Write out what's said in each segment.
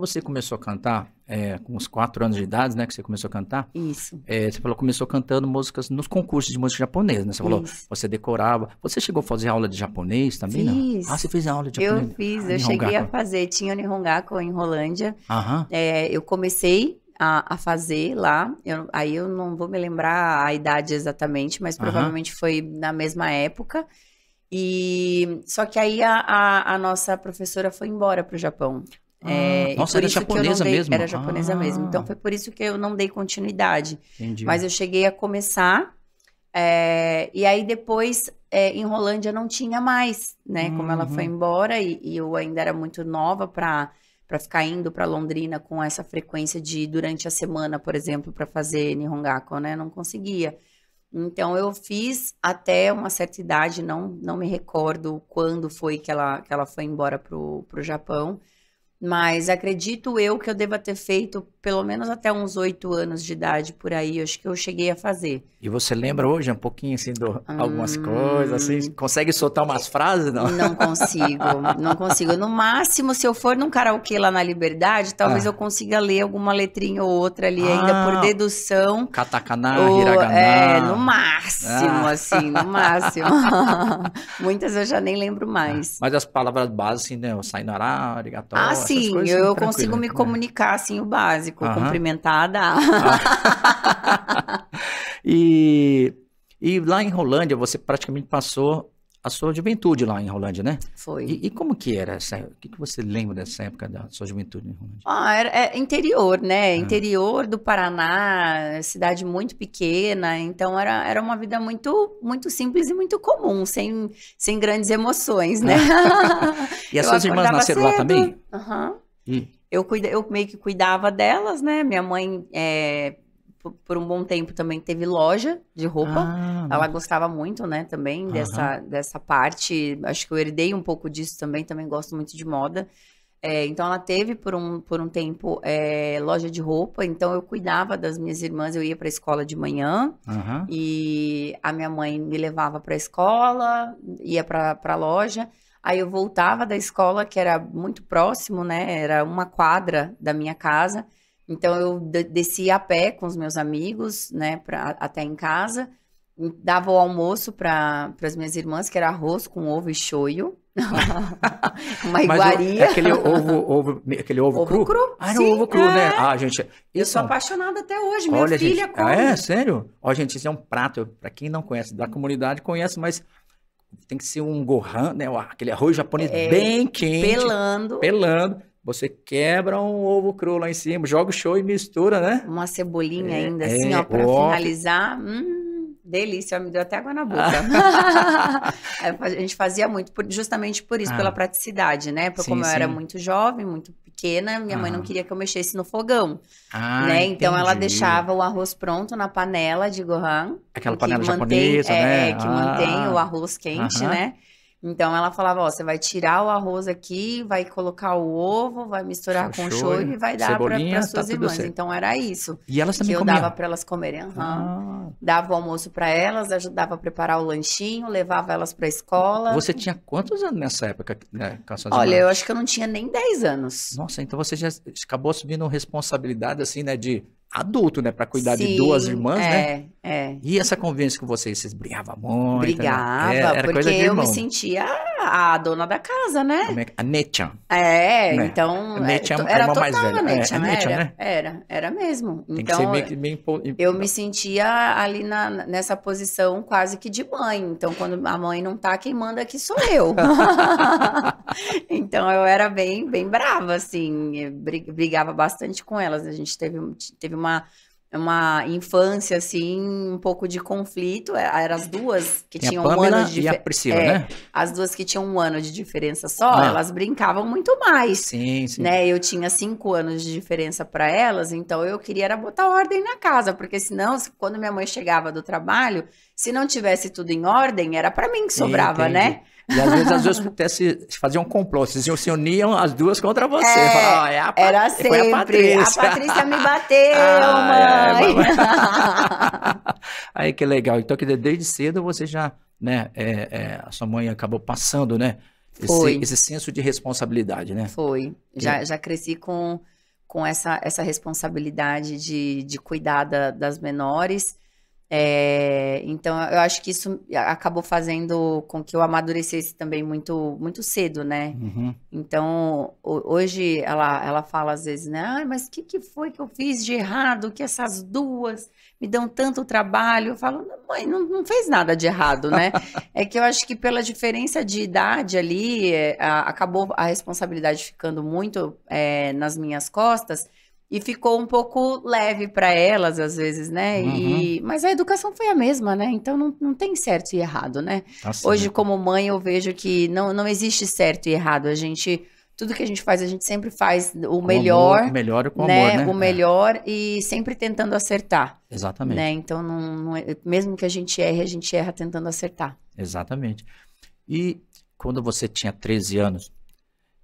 você começou a cantar, é, com uns 4 anos de idade, né, que você começou a cantar. Isso. É, você falou que começou cantando músicas nos concursos de música japonesa, né? Você falou, Isso. você decorava. Você chegou a fazer aula de japonês também, fiz. não? Ah, você fez aula de japonês? Eu fiz, ah, eu cheguei a fazer. Tinha o Nihongaku em Rolândia. Aham. É, eu comecei a, a, fazer lá. Eu, aí eu não vou me lembrar a idade exatamente, mas Aham. provavelmente foi na mesma época. E só que aí a, a, a nossa professora foi embora para o Japão. Ah, é, Nossa, era japonesa dei, mesmo? Era japonesa ah. mesmo. Então foi por isso que eu não dei continuidade. Entendi. Mas eu cheguei a começar. É, e aí depois, é, em Rolândia não tinha mais, né? Uhum. Como ela foi uhum. embora e, e, eu ainda era muito nova para para ficar indo para Londrina com essa frequência de durante a semana, por exemplo, para fazer Nihongako, né? Não conseguia. Então eu fiz até uma certa idade, não não me recordo quando foi que ela que ela foi embora pro pro Japão. Mas acredito eu que eu deva ter feito pelo menos até uns oito anos de idade por aí, acho que eu cheguei a fazer. E você lembra hoje um pouquinho assim de hum... algumas coisas, assim, consegue soltar umas frases não? Não consigo, não consigo. No máximo, se eu for num karaokê lá na Liberdade, talvez ah. eu consiga ler alguma letrinha ou outra ali ah, ainda por ah. dedução. Katakana, ou, hiragana. É, no máximo ah. assim, no máximo. Muitas eu já nem lembro mais. Mas as palavras básicas, assim, né, o sainará, arigató, Ah, sim, coisas, assim, eu, eu consigo me né? comunicar assim o básico básico, cumprimentada. Ah. e, e lá em Rolândia, você praticamente passou a sua juventude lá em Rolândia, né? Foi. E, e, como que era essa O que, que você lembra dessa época da sua juventude em Rolândia? Ah, era, é interior, né? Ah. Interior do Paraná, cidade muito pequena, então era, era uma vida muito muito simples e muito comum, sem, sem grandes emoções, né? e as suas irmãs nasceram cedo. lá também? Aham. Uhum eu, cuida, eu meio que cuidava delas, né? Minha mãe, é, por, por um bom tempo, também teve loja de roupa. Ah, ela mas... gostava muito, né? Também uhum. dessa, dessa parte. Acho que eu herdei um pouco disso também. Também gosto muito de moda. É, então, ela teve por um, por um tempo é, loja de roupa. Então, eu cuidava das minhas irmãs. Eu ia para a escola de manhã uhum. e a minha mãe me levava para a escola, ia para a loja. Aí eu voltava da escola, que era muito próximo, né? Era uma quadra da minha casa. Então eu descia a pé com os meus amigos, né, pra, até em casa. Dava o almoço para as minhas irmãs, que era arroz com ovo e shoyu. uma iguaria. O, aquele ovo, ovo, aquele ovo, ovo cru? cru? Ah, era Sim, ovo cru, né? é. né? Ah, gente. Isso... Eu sou é apaixonada até hoje. Minha Olha, filha gente, come. Ah, é? Sério? Ó, gente, isso é um prato, para quem não conhece da comunidade, conhece, mas tem que ser um gohan, né? Aquele arroz japonês é, bem quente. Pelando. Pelando. Você quebra um ovo cru lá em cima, joga o show e mistura, né? Uma cebolinha é, ainda, assim, é, ó, pra ó. finalizar. Hum, delícia, me deu até água na boca. É, a gente fazia muito, justamente por isso, ah. pela praticidade, né? Porque sim, como eu era muito jovem, muito pequena, né, minha ah. mãe não queria que eu mexesse no fogão. Ah, né? Então entendi. ela deixava o arroz pronto na panela de gohan. Aquela panela mantém, japonesa, né? é, né? Que ah. mantém o arroz quente, né? Então ela falava, ó, você vai tirar o arroz aqui, vai colocar o ovo, vai misturar com com shoyu e vai dar para as tá suas tá irmãs. Então era isso. E elas também que eu dava para elas comerem. Uhum. Ah. Dava o almoço para elas, ajudava a preparar o lanchinho, levava elas para a escola. Você tinha quantos anos nessa época, né, Olha, eu acho que eu não tinha nem 10 anos. Nossa, então você já acabou assumindo responsabilidade assim, né, de adulto, né? Para cuidar Sim, de duas irmãs, né? é, né? É. E essa convivência com vocês, vocês brigavam muito? Né? Brigava, né? é, porque eu me sentia a dona da casa, né? É a Nechan. É, né? então. A é, Nechan é, então, era a mais velha. É, Nechan, é, a Nechan, era, né? era, era mesmo. Tem então, que ser então, meio, que Eu me sentia ali na, nessa posição quase que de mãe. Então, quando a mãe não tá, quem manda aqui sou eu. então, eu era bem, bem brava, assim. Brigava bastante com elas. A gente teve, teve uma é uma infância, assim, um pouco de conflito. É, Eram as duas que tinham um ano de diferença. Priscila, é, né? As duas que tinham um ano de diferença só, ah. elas brincavam muito mais. Sim, sim. Né? Eu tinha cinco anos de diferença para elas, então eu queria era botar ordem na casa, porque senão, quando minha mãe chegava do trabalho, se não tivesse tudo em ordem, era para mim que sobrava, né? E às vezes as duas acontece, faziam um complô, se uniam as duas contra você. É, é a era sempre. A Patrícia. a Patrícia. me bateu, ah, mãe. É, Aí que legal. Então, que desde cedo você já, né? É, é, a sua mãe acabou passando, né? Esse, Foi. esse senso de responsabilidade, né? Foi. Já, já cresci com, com essa, essa responsabilidade de, de cuidar da, das menores. É, então, eu acho que isso acabou fazendo com que eu amadurecesse também muito, muito cedo, né? Uhum. Então, hoje ela, ela fala às vezes, né? Ah, mas o que, que foi que eu fiz de errado? Que essas duas me dão tanto trabalho? Eu falo, mãe, não, não fez nada de errado, né? é que eu acho que pela diferença de idade ali, é, a, acabou a responsabilidade ficando muito é, nas minhas costas e ficou um pouco leve para elas às vezes, né? Uhum. E, mas a educação foi a mesma, né? Então não, não tem certo e errado, né? Tá Hoje né? como mãe eu vejo que não, não existe certo e errado. A gente tudo que a gente faz a gente sempre faz o melhor, o melhor com né? amor, né? O é. melhor é. e sempre tentando acertar. Exatamente. Né? Então não, não é, mesmo que a gente erre, a gente erra tentando acertar. Exatamente. E quando você tinha 13 anos,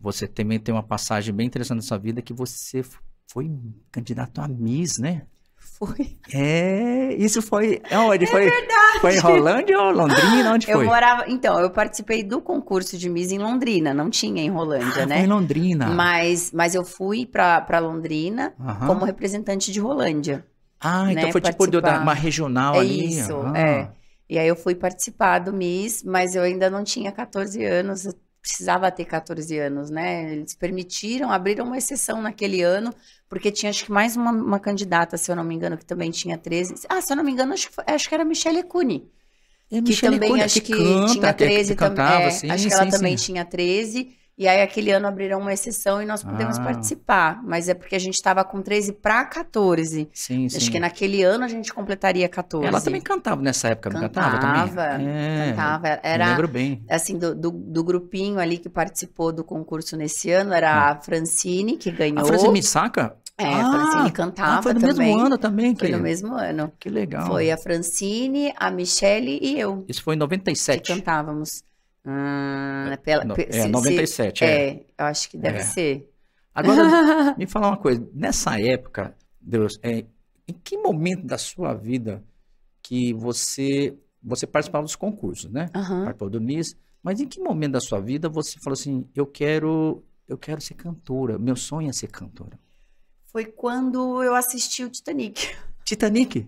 você também tem uma passagem bem interessante na sua vida que você foi candidato a Miss, né? Foi. É, isso foi. Onde é foi? Verdade. Foi em Rolândia ou Londrina? Onde eu foi? morava. Então, eu participei do concurso de Miss em Londrina, não tinha em Rolândia, ah, né? Em Londrina. Mas, mas eu fui para Londrina como representante de Rolândia. Ah, então né? então foi tipo Participar. tipo de uma regional é ali. Isso, ah. é. E aí eu fui participar do Miss, mas eu ainda não tinha 14 anos, precisava ter 14 anos, né? Eles permitiram, abriram uma exceção naquele ano, porque tinha acho que mais uma, uma candidata, se eu não me engano, que também tinha 13. Ah, se eu não me engano, acho, acho que era Michelle Cune. É, que Michelle também Cunha, acho que, que canta, tinha 13 é também. É, acho que ela sim, também tinha 13. E aí, aquele ano abriram uma exceção e nós pudemos ah. participar. Mas é porque a gente estava com 13 para 14. Sim, Acho que naquele ano a gente completaria 14. Ela também cantava nessa época, cantava, não cantava? Cantava, é, cantava. Era, lembro bem. Assim, do, do, do, grupinho ali que participou do concurso nesse ano, era ah. a Francine, que ganhou. A Francine saca. É, ah, a Francine cantava ah, foi no também. mesmo ano também. Que... Foi no mesmo ano. Que legal. Foi a Francine, a Michelle e eu. Isso foi em 97. Que cantávamos. Ah, é, pela, no, é, se, 97, se, é. é. Eu acho que deve é. ser. Agora, me fala uma coisa. Nessa época, Deus, é, em que momento da sua vida que você você participava dos concursos, né? Uhum. Participou do Miss. Mas em que momento da sua vida você falou assim, eu quero eu quero ser cantora, meu sonho é ser cantora? Foi quando eu assisti o Titanic. Titanic.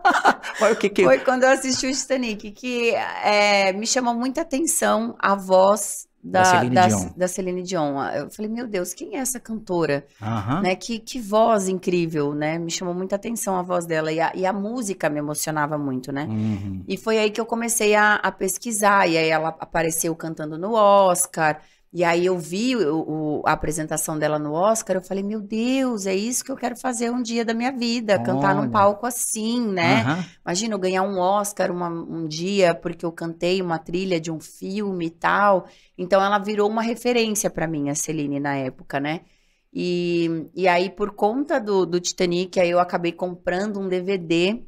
Olha o que que... Foi quando eu assisti o Titanic, que é, me chamou muita atenção a voz da, da, Celine, da, Dion. da Celine Dion. Eu falei, meu Deus, quem é essa cantora? Uhum. Né? Que, que voz incrível, né? Me chamou muita atenção a voz dela e a, e a música me emocionava muito, né? Uhum. E foi aí que eu comecei a, a pesquisar, e aí ela apareceu cantando no Oscar, e aí eu vi o, o, a apresentação dela no Oscar, eu falei, meu Deus, é isso que eu quero fazer um dia da minha vida, Olha. cantar num palco assim, né? Uhum. Imagina eu ganhar um Oscar uma, um dia porque eu cantei uma trilha de um filme e tal. Então ela virou uma referência para mim, a Celine, na época, né? E, e aí, por conta do, do Titanic, aí eu acabei comprando um DVD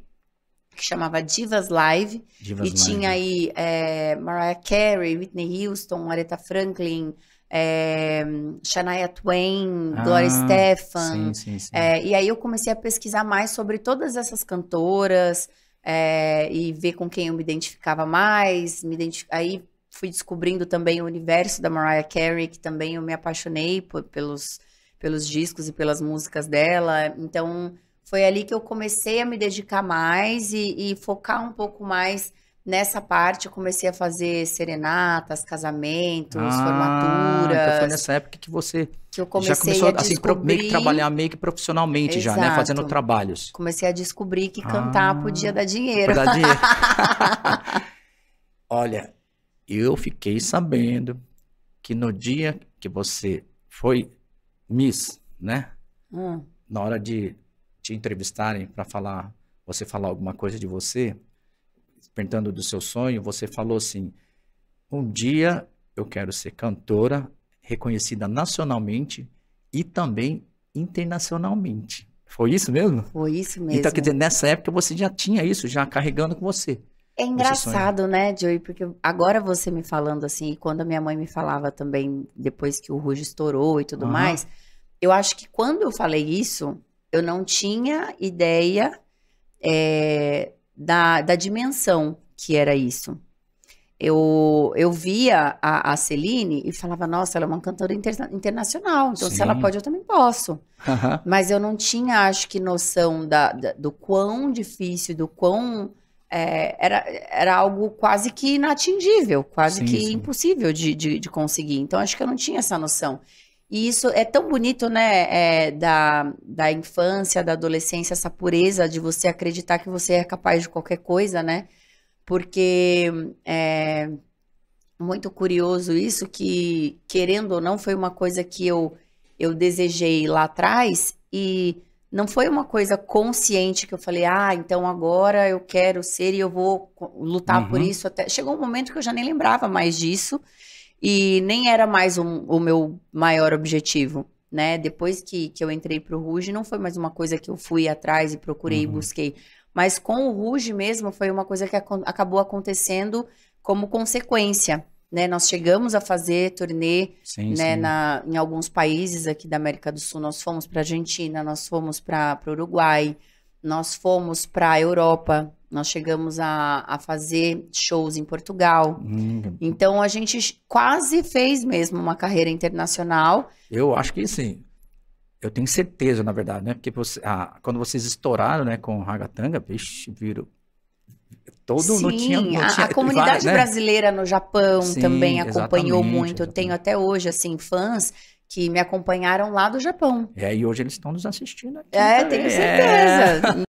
que chamava Divas Live. Divas e Live. tinha aí é, Mariah Carey, Whitney Houston, Aretha Franklin, é, Shania Twain, ah, Gloria Stefan. Sim, sim, sim. É, e aí eu comecei a pesquisar mais sobre todas essas cantoras é, e ver com quem eu me identificava mais. Me identif aí fui descobrindo também o universo da Mariah Carey, que também eu me apaixonei por, pelos, pelos discos e pelas músicas dela. Então foi ali que eu comecei a me dedicar mais e, e focar um pouco mais nessa parte. Eu comecei a fazer serenatas, casamentos, ah, formaturas. Então foi nessa época que você que eu comecei já começou a assim, descobrir... meio que trabalhar meio que profissionalmente Exato. já, né? Fazendo trabalhos. Comecei a descobrir que cantar ah, podia dar dinheiro. Dar dinheiro. Olha, eu fiquei sabendo que no dia que você foi Miss, né? Hum. Na hora de te entrevistarem para falar, você falar alguma coisa de você, perguntando do seu sonho, você falou assim: um dia eu quero ser cantora reconhecida nacionalmente e também internacionalmente. Foi isso mesmo? Foi isso mesmo. Então, quer dizer, nessa época você já tinha isso, já carregando com você. É engraçado, né, Joey? Porque agora você me falando assim, e quando a minha mãe me falava também, depois que o Ruge estourou e tudo uhum. mais, eu acho que quando eu falei isso, eu não tinha ideia é, da, da dimensão que era isso. Eu, eu via a, a Celine e falava, nossa, ela é uma cantora interna internacional, então Sim. se ela pode, eu também posso. Mas eu não tinha, acho que, noção da, da do quão difícil, do quão eh, era, era algo quase que inatingível, quase sim, que sim. impossível de, de, de, conseguir. Então, acho que eu não tinha essa noção. E isso é tão bonito, né? É, da, da infância, da adolescência, essa pureza de você acreditar que você é capaz de qualquer coisa, né? Porque é muito curioso isso, que querendo ou não, foi uma coisa que eu, eu desejei lá atrás e não foi uma coisa consciente que eu falei, ah, então agora eu quero ser e eu vou lutar uhum. por isso. Até chegou um momento que eu já nem lembrava mais disso. E nem era mais um, o meu maior objetivo, né? Depois que, que eu entrei pro Ruge, não foi mais uma coisa que eu fui atrás e procurei uhum. e busquei. Mas com o Ruge mesmo, foi uma coisa que ac acabou acontecendo como consequência. Né, nós chegamos a fazer turnê sim, né, sim. Na, em alguns países aqui da América do Sul. Nós fomos para Argentina, nós fomos para o Uruguai, nós fomos para a Europa, nós chegamos a, a fazer shows em Portugal. Hum. Então a gente quase fez mesmo uma carreira internacional. Eu acho que sim. Eu tenho certeza, na verdade, né? Porque você, ah, quando vocês estouraram, né, com o Ragatanga, vixe, virou. Todo mundo não tinha, tinha, a, a comunidade né? brasileira no Japão Sim, também acompanhou muito. Exatamente. Eu tenho até hoje, assim, fãs que me acompanharam lá do Japão. É, e hoje eles estão nos assistindo aqui. É, também. tenho certeza. É.